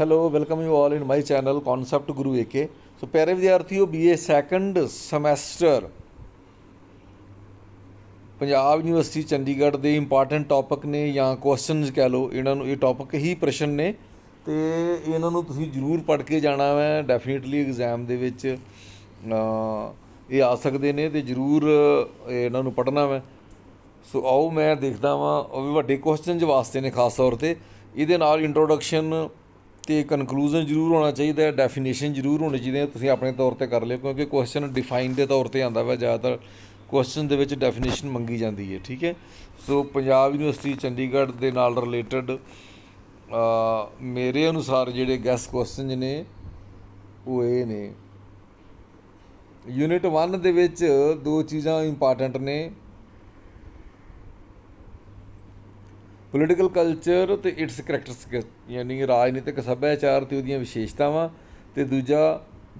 hello welcome you all in my channel concept Guru AK so ਪਿਆਰੇ ਵਿਦਿਆਰਥੀਓ BA second semester Punjab university Chandigarh ਦੇ important topic ਨੇ ਜਾਂ questions ਕਹਿ ਲਓ ਇਹਨਾਂ ਨੂੰ ਇਹ ਟੌਪਿਕ ਹੀ ਪ੍ਰਸ਼ਨ ਨੇ ਤੇ ਇਹਨਾਂ ਨੂੰ ਤੁਸੀਂ ਜ਼ਰੂਰ ਪੜ੍ਹ ਕੇ ਜਾਣਾ ਹੈ ਡੈਫੀਨਿਟਲੀ ਐਗਜ਼ਾਮ ਦੇ ਵਿੱਚ ਇਹ ਆ ਸਕਦੇ ਨੇ ਤੇ ਜ਼ਰੂਰ ਇਹਨਾਂ ਨੂੰ ਪੜ੍ਹਨਾ ਹੈ ਸੋ ਆਓ ਮੈਂ ਦੇਖਦਾ ਵਾਂ ਉਹ ਵੀ ਵੱਡੇ ਕੁਐਸਚਨਸ ਵਾਸਤੇ ਨੇ ਖਾਸ ਤੌਰ ਤੇ ਇਹਦੇ ਨਾਲ ਇੰਟਰੋਡਕਸ਼ਨ ਤੇ ਕਨਕਲੂਜਨ ਜ਼ਰੂਰ ਹੋਣਾ ਚਾਹੀਦਾ ਹੈ ਡੈਫੀਨੇਸ਼ਨ ਜ਼ਰੂਰ ਹੋਣੀ ਚਾਹੀਦੀ ਹੈ ਤੁਸੀਂ ਆਪਣੇ ਤੌਰ ਤੇ ਕਰ ਲਿਓ ਕਿਉਂਕਿ ਕੁਐਸਚਨ ਡਿਫਾਈਨ ਦੇ ਤੌਰ ਤੇ ਆਂਦਾ ਵਾ ਜ਼ਿਆਦਾਤਰ ਕੁਐਸਚਨ ਦੇ ਵਿੱਚ ਡੈਫੀਨੇਸ਼ਨ ਮੰਗੀ ਜਾਂਦੀ ਹੈ ਠੀਕ ਹੈ ਸੋ ਪੰਜਾਬ ਯੂਨੀਵਰਸਿਟੀ ਚੰਡੀਗੜ੍ਹ ਦੇ ਨਾਲ ਰਿਲੇਟਡ ਮੇਰੇ ਅਨੁਸਾਰ ਜਿਹੜੇ ਗੈਸ ਕੁਐਸਚਨ ਨੇ ਉਹ ਇਹ ਨੇ ਯੂਨਿਟ 1 ਦੇ ਵਿੱਚ ਦੋ ਚੀਜ਼ਾਂ ਇੰਪੋਰਟੈਂਟ ਨੇ ਪੋਲੀਟੀਕਲ ਕਲਚਰ ਤੇ ਇਟਸ ਕੈਰੈਕਟਰਿਸਟਿਕ ਯਾਨੀ ਰਾਜਨੀਤਿਕ ਸੱਭਿਆਚਾਰ ਤੇ ਉਹਦੀਆਂ ਵਿਸ਼ੇਸ਼ਤਾਵਾਂ ਤੇ ਦੂਜਾ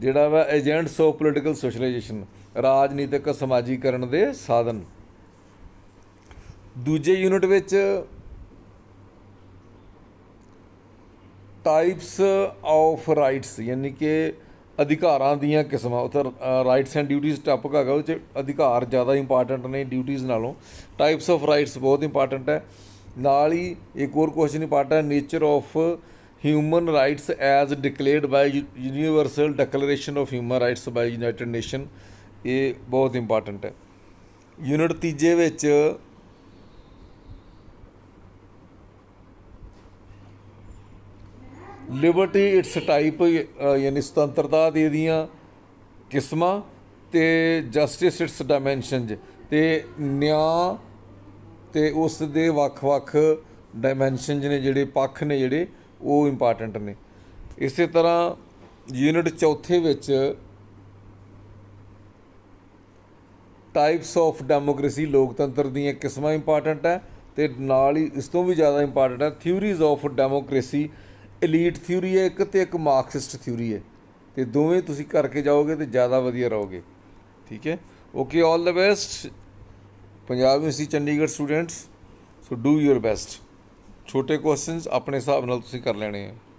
ਜਿਹੜਾ ਵਾ ਏਜੰਟਸ ਆਫ ਪੋਲੀਟੀਕਲ ਸੋਸ਼ਲਾਈਜੇਸ਼ਨ ਰਾਜਨੀਤਿਕ ਸਮਾਜੀਕਰਨ ਦੇ ਸਾਧਨ ਦੂਜੇ ਯੂਨਿਟ ਵਿੱਚ ਟਾਈਪਸ ਆਫ ਰਾਈਟਸ ਯਾਨੀ ਕਿ ਅਧਿਕਾਰਾਂ ਦੀਆਂ ਕਿਸਮਾਂ ਉਥੇ ਰਾਈਟਸ ਐਂਡ ਡਿਊਟੀਜ਼ ਟਾਪਿਕ ਹੈਗਾ ਉਹ ਚ ਅਧਿਕਾਰ ਜ਼ਿਆਦਾ ਇੰਪੋਰਟੈਂਟ ਨੇ ਡਿਊਟੀਜ਼ ਨਾਲੋਂ ਟਾਈਪਸ ਆਫ ਰਾਈਟਸ ਬਹੁਤ ਇੰਪੋਰਟੈਂਟ ਹੈ ਨਾਲ ਹੀ ਇੱਕ ਹੋਰ ਕੁਐਸਚਨ ਹੈ nature of human rights as declared by universal declaration of human rights by united nation ਇਹ ਬਹੁਤ ਇੰਪੋਰਟੈਂਟ ਹੈ ਯੂਨਿਟ ਤੀਜੇ ਵਿੱਚ ਲਿਬਰਟੀ ਇਟਸ ਟਾਈਪ ਯਾਨੀ ਸੁਤੰਤਰਤਾ ਦੇ ਦੀਆਂ ਕਿਸਮਾਂ ਤੇ ਜਸਟਿਸ ਇਟਸ ਡਾਈਮੈਂਸ਼ਨ ਤੇ ਨਿਆਂ ਤੇ ਉਸ ਦੇ ਵੱਖ-ਵੱਖ ਡਾਈਮੈਂਸ਼ਨਸ ਨੇ ਜਿਹੜੇ ਪੱਖ ਨੇ ਜਿਹੜੇ ਉਹ ਇੰਪੋਰਟੈਂਟ ਨੇ ਇਸੇ ਤਰ੍ਹਾਂ ਯੂਨਿਟ ਚੌਥੇ ਵਿੱਚ ਟਾਈਪਸ ਆਫ ਡੈਮੋਕ੍ਰੇਸੀ ਲੋਕਤੰਤਰ ਦੀਆਂ ਕਿਸਮਾਂ ਇੰਪੋਰਟੈਂਟ ਹੈ ਤੇ ਨਾਲ ਹੀ ਇਸ ਤੋਂ ਵੀ ਜ਼ਿਆਦਾ ਇੰਪੋਰਟੈਂਟ ਹੈ theories of democracy elite theory ਹੈ ਇੱਕ ਤੇ ਇੱਕ ਮਾਰਕਸਿਸਟ ਥਿਊਰੀ ਹੈ ਤੇ ਦੋਵੇਂ ਤੁਸੀਂ ਕਰਕੇ ਜਾਓਗੇ ਤੇ ਜ਼ਿਆਦਾ ਵਧੀਆ ਰਹੋਗੇ ਠੀਕ ਹੈ okay all the best Punjab university Chandigarh students so do your best ਛੋਟੇ ਕੁਐਸਚਨਸ ਆਪਣੇ ਹਿਸਾਬ ਨਾਲ ਤੁਸੀਂ ਕਰ ਲੈਣੇ ਆ